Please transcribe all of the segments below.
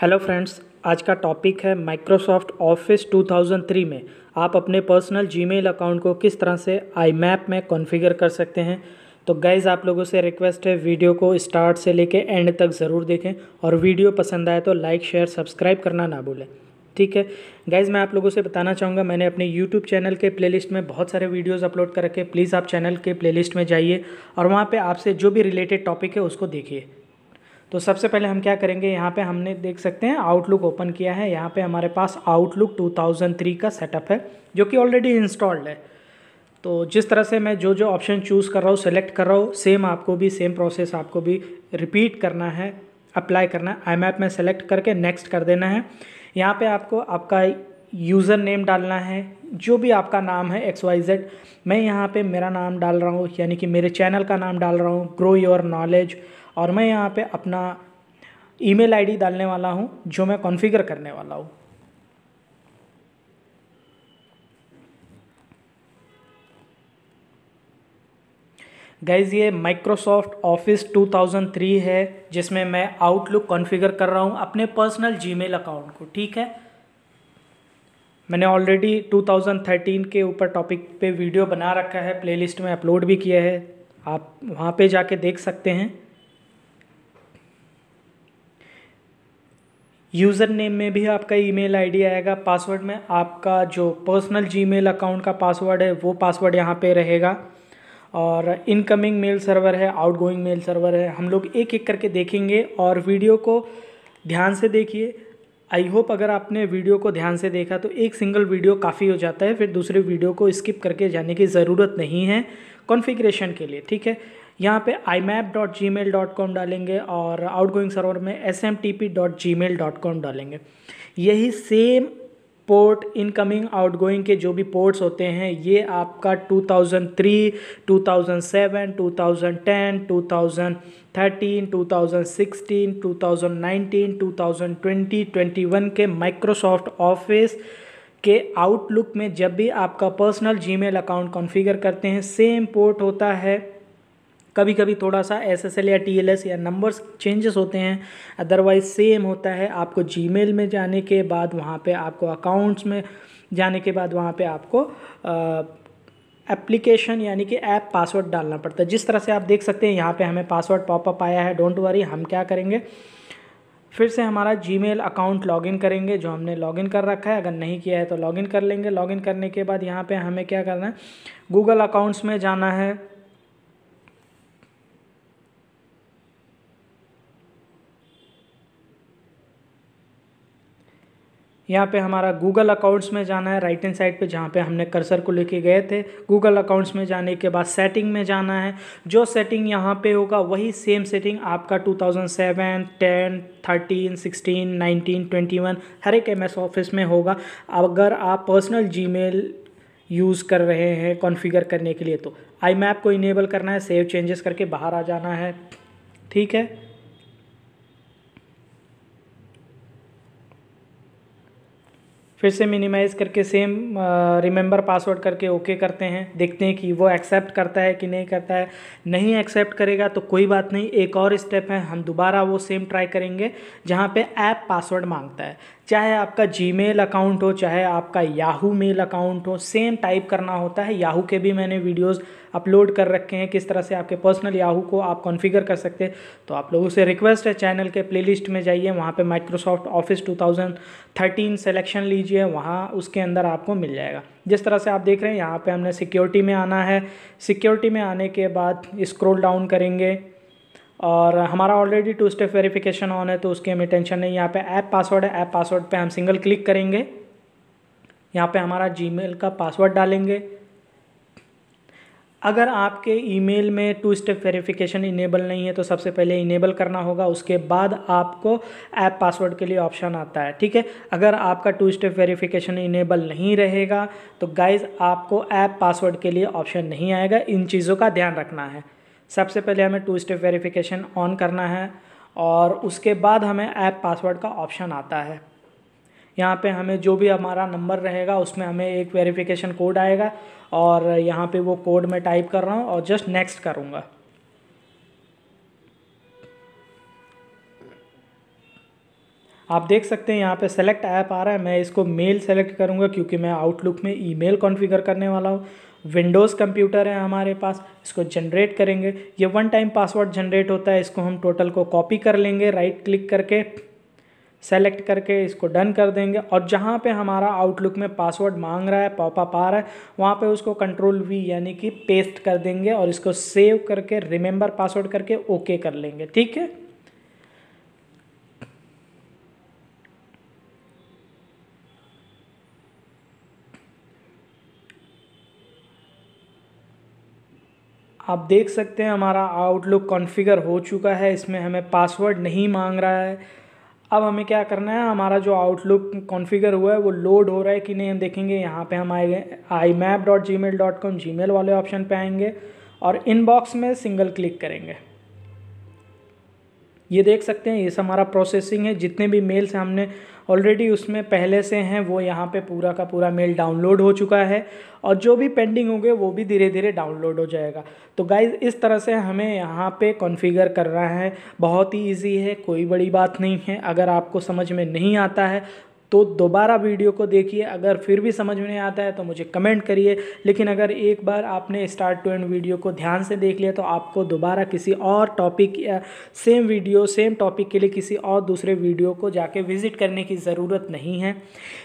hello friends आज का topic है माइक्रोसॉफ्ट ऑफिस 2003 में आप अपने पर्सनल जीमेल अकाउंट को किस तरह से आई मैप में कॉन्फ़िगर कर सकते हैं तो गाइज़ आप लोगों से रिक्वेस्ट है वीडियो को स्टार्ट से लेके एंड तक ज़रूर देखें और वीडियो पसंद आए तो लाइक शेयर सब्सक्राइब करना ना भूलें ठीक है गाइज़ मैं आप लोगों से बताना चाहूँगा मैंने अपने यूट्यूब चैनल के प्लेलिस्ट में बहुत सारे वीडियोस अपलोड कर रखे प्लीज़ आप चैनल के प्लेलिस्ट में जाइए और वहाँ पे आपसे जो भी रिलेटेड टॉपिक है उसको देखिए तो सबसे पहले हम क्या करेंगे यहाँ पे हमने देख सकते हैं आउटलुक ओपन किया है यहाँ पे हमारे पास आउटलुक 2003 का सेटअप है जो कि ऑलरेडी इंस्टॉल्ड है तो जिस तरह से मैं जो जो ऑप्शन चूज़ कर रहा हूँ सेलेक्ट कर रहा हूँ सेम आपको भी सेम प्रोसेस आपको भी रिपीट करना है अप्लाई करना है आई में सेलेक्ट करके नेक्स्ट कर देना है यहाँ पर आपको आपका यूज़र नेम डालना है जो भी आपका नाम है एक्स वाई जेड मैं यहाँ पे मेरा नाम डाल रहा हूँ यानी कि मेरे चैनल का नाम डाल रहा हूँ ग्रो योर नॉलेज और मैं यहाँ पे अपना ईमेल आईडी डालने वाला हूँ जो मैं कॉन्फ़िगर करने वाला हूँ गैज ये माइक्रोसॉफ्ट ऑफिस 2003 है जिसमें मैं आउटलुक कॉन्फ़िगर कर रहा हूँ अपने पर्सनल जीमेल अकाउंट को ठीक है मैंने ऑलरेडी 2013 के ऊपर टॉपिक पे वीडियो बना रखा है प्लेलिस्ट में अपलोड भी किया है आप वहाँ पे जाके देख सकते हैं यूज़र नेम में भी आपका ईमेल आईडी आएगा पासवर्ड में आपका जो पर्सनल जीमेल अकाउंट का पासवर्ड है वो पासवर्ड यहाँ पे रहेगा और इनकमिंग मेल सर्वर है आउटगोइंग मेल सर्वर है हम लोग एक एक करके देखेंगे और वीडियो को ध्यान से देखिए आई होप अगर आपने वीडियो को ध्यान से देखा तो एक सिंगल वीडियो काफ़ी हो जाता है फिर दूसरे वीडियो को स्किप करके जाने की ज़रूरत नहीं है कॉन्फ़िगरेशन के लिए ठीक है यहाँ पे IMAP dot Gmail dot com डालेंगे और आउट गोइंग सर्वर में S M T P dot Gmail dot com डालेंगे यही सेम पोर्ट इनकमिंग आउटगोइंग के जो भी पोर्ट्स होते हैं ये आपका 2003, 2007, 2010, 2013, 2016, 2019, 2020, 21 के माइक्रोसॉफ्ट ऑफिस के आउटलुक में जब भी आपका पर्सनल जीमेल अकाउंट कॉन्फ़िगर करते हैं सेम पोर्ट होता है कभी कभी थोड़ा सा एसएसएल या टीएलएस या नंबर्स चेंजेस होते हैं अदरवाइज़ सेम होता है आपको जीमेल में जाने के बाद वहाँ पे आपको अकाउंट्स में जाने के बाद वहाँ पे आपको एप्लीकेशन यानी कि ऐप पासवर्ड डालना पड़ता है जिस तरह से आप देख सकते हैं यहाँ पे हमें पासवर्ड पॉपअप आया है डोंट वरी हम क्या करेंगे फिर से हमारा जीमेल अकाउंट लॉगिन करेंगे जो हमने लॉगिन कर रखा है अगर नहीं किया है तो लॉगिन कर लेंगे लॉगिन करने के बाद यहाँ पे हमें क्या करना है गूगल अकाउंट्स में जाना है यहाँ पे हमारा गूगल अकाउंट्स में जाना है राइट हैंड साइड पे जहाँ पे हमने कर्सर को लेके गए थे गूगल अकाउंट्स में जाने के बाद सेटिंग में जाना है जो सेटिंग यहाँ पे होगा वही सेम सेटिंग आपका 2007, 10, 13, 16, 19, 21 हर एक एम ऑफिस में होगा अगर आप पर्सनल जी यूज़ कर रहे हैं कॉन्फ़िगर करने के लिए तो आई मैप को इनेबल करना है सेव चेंजेस करके बाहर आ जाना है ठीक है फिर से मिनिमाइज़ करके सेम रिमेंबर पासवर्ड करके ओके okay करते हैं देखते हैं कि वो एक्सेप्ट करता है कि नहीं करता है नहीं एक्सेप्ट करेगा तो कोई बात नहीं एक और स्टेप है हम दोबारा वो सेम ट्राई करेंगे जहाँ पे ऐप पासवर्ड मांगता है चाहे आपका जी अकाउंट हो चाहे आपका याहू मेल अकाउंट हो सेम टाइप करना होता है याहू के भी मैंने वीडियोस अपलोड कर रखे हैं किस तरह से आपके पर्सनल याहू को आप कॉन्फ़िगर कर सकते हैं तो आप लोगों से रिक्वेस्ट है चैनल के प्लेलिस्ट में जाइए वहाँ पे माइक्रोसॉफ्ट ऑफिस 2013 सिलेक्शन लीजिए वहाँ उसके अंदर आपको मिल जाएगा जिस तरह से आप देख रहे हैं यहाँ पर हमने सिक्योरिटी में आना है सिक्योरिटी में आने के बाद स्क्रोल डाउन करेंगे और हमारा already two step verification on है तो उसकी हमें टेंशन नहीं यहाँ पे ऐप पासवर्ड है ऐप पासवर्ड पे हम सिंगल क्लिक करेंगे यहाँ पे हमारा जीमेल का पासवर्ड डालेंगे अगर आपके ईमेल में टू स्टेप वेरिफिकेशन इनेबल नहीं है तो सबसे पहले इनेबल करना होगा उसके बाद आपको ऐप पासवर्ड के लिए ऑप्शन आता है ठीक है अगर आपका टू स्टेप वेरिफिकेशन इनेबल नहीं रहेगा तो गाइज़ आपको ऐप पासवर्ड के लिए ऑप्शन नहीं आएगा इन चीज़ों का ध्यान रखना है सबसे पहले हमें टू स्टेप वेरिफिकेशन ऑन करना है और उसके बाद हमें ऐप पासवर्ड का ऑप्शन आता है यहाँ पे हमें जो भी हमारा नंबर रहेगा उसमें हमें एक वेरिफिकेशन कोड आएगा और यहाँ पे वो कोड मैं टाइप कर रहा हूँ और जस्ट नेक्स्ट करूँगा आप देख सकते हैं यहाँ पे सेलेक्ट ऐप आ रहा है मैं इसको मेल सेलेक्ट करूँगा क्योंकि मैं आउटलुक में ईमेल कॉन्फ़िगर करने वाला हूँ विंडोज़ कंप्यूटर है हमारे पास इसको जनरेट करेंगे ये वन टाइम पासवर्ड जनरेट होता है इसको हम टोटल को कॉपी कर लेंगे राइट क्लिक करके सेलेक्ट करके इसको डन कर देंगे और जहाँ पे हमारा आउटलुक में पासवर्ड मांग रहा है पॉपअप आ रहा है वहाँ पे उसको कंट्रोल वी यानी कि पेस्ट कर देंगे और इसको सेव करके रिमेंबर पासवर्ड करके ओके कर लेंगे ठीक है आप देख सकते हैं हमारा आउटलुक कॉन्फ़िगर हो चुका है इसमें हमें पासवर्ड नहीं मांग रहा है अब हमें क्या करना है हमारा जो आउटलुक कॉन्फ़िगर हुआ है वो लोड हो रहा है कि नहीं हम देखेंगे यहाँ पे हम आएंगे IMAP dot Gmail dot com Gmail वाले ऑप्शन पे आएंगे और इनबॉक्स में सिंगल क्लिक करेंगे ये देख सकते हैं ये हमारा प्रोसेसिंग है जितने भी मेल्स हमने ऑलरेडी उसमें पहले से हैं वो यहाँ पे पूरा का पूरा मेल डाउनलोड हो चुका है और जो भी पेंडिंग होंगे वो भी धीरे धीरे डाउनलोड हो जाएगा तो गाइज इस तरह से हमें यहाँ पे कॉन्फ़िगर करना है बहुत ही ईजी है कोई बड़ी बात नहीं है अगर आपको समझ में नहीं आता है तो दोबारा वीडियो को देखिए अगर फिर भी समझ में नहीं आता है तो मुझे कमेंट करिए लेकिन अगर एक बार आपने स्टार्ट टू एंड वीडियो को ध्यान से देख लिया तो आपको दोबारा किसी और टॉपिक या सेम वीडियो सेम टॉपिक के लिए किसी और दूसरे वीडियो को जाके विज़िट करने की ज़रूरत नहीं है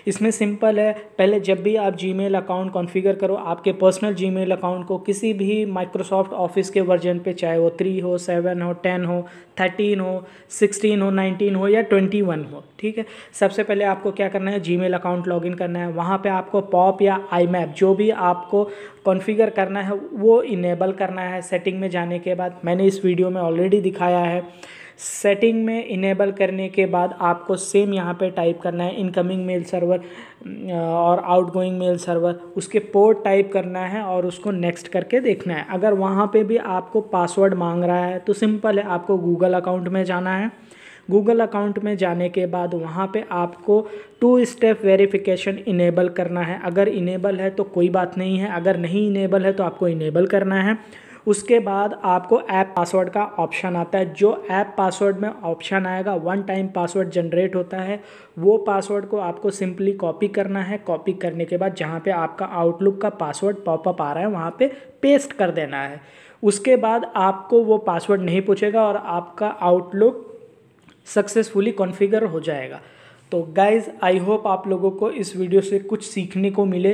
इसमें सिंपल है पहले जब भी आप जी अकाउंट कॉन्फ़िगर करो आपके पर्सनल जी अकाउंट को किसी भी माइक्रोसॉफ्ट ऑफिस के वर्जन पर चाहे वो थ्री हो सेवन हो टेन हो थर्टीन हो सिक्सटीन हो नाइनटीन हो या ट्वेंटी वन हो ठीक है सबसे पहले आपको क्या करना है जीमेल अकाउंट लॉगिन करना है वहाँ पे आपको पॉप या आई मैप जो भी आपको कॉन्फ़िगर करना है वो इनेबल करना है सेटिंग में जाने के बाद मैंने इस वीडियो में ऑलरेडी दिखाया है सेटिंग में इनेबल करने के बाद आपको सेम यहाँ पे टाइप करना है इनकमिंग मेल सर्वर और आउटगोइंग मेल सर्वर उसके पोर्ट टाइप करना है और उसको नेक्स्ट करके देखना है अगर वहाँ पे भी आपको पासवर्ड मांग रहा है तो सिंपल है आपको गूगल अकाउंट में जाना है गूगल अकाउंट में जाने के बाद वहाँ पे आपको टू स्टेप वेरिफिकेशन इनेबल करना है अगर इनेबल है तो कोई बात नहीं है अगर नहीं इनेबल है तो आपको इनेबल करना है उसके बाद आपको ऐप पासवर्ड का ऑप्शन आता है जो ऐप पासवर्ड में ऑप्शन आएगा वन टाइम पासवर्ड जनरेट होता है वो पासवर्ड को आपको सिंपली कॉपी करना है कॉपी करने के बाद जहाँ पे आपका आउटलुक का पासवर्ड पॉपअप आ रहा है वहाँ पे पेस्ट कर देना है उसके बाद आपको वो पासवर्ड नहीं पूछेगा और आपका आउटलुक सक्सेसफुली कॉन्फ़िगर हो जाएगा तो गाइज़ आई होप आप लोगों को इस वीडियो से कुछ सीखने को मिले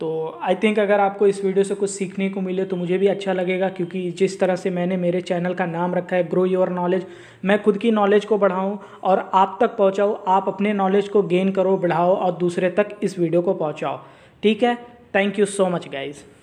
तो आई थिंक अगर आपको इस वीडियो से कुछ सीखने को मिले तो मुझे भी अच्छा लगेगा क्योंकि जिस तरह से मैंने मेरे चैनल का नाम रखा है ग्रो योर नॉलेज मैं खुद की नॉलेज को बढ़ाऊं और आप तक पहुंचाऊं आप अपने नॉलेज को गेन करो बढ़ाओ और दूसरे तक इस वीडियो को पहुंचाओ ठीक है thank you so much guys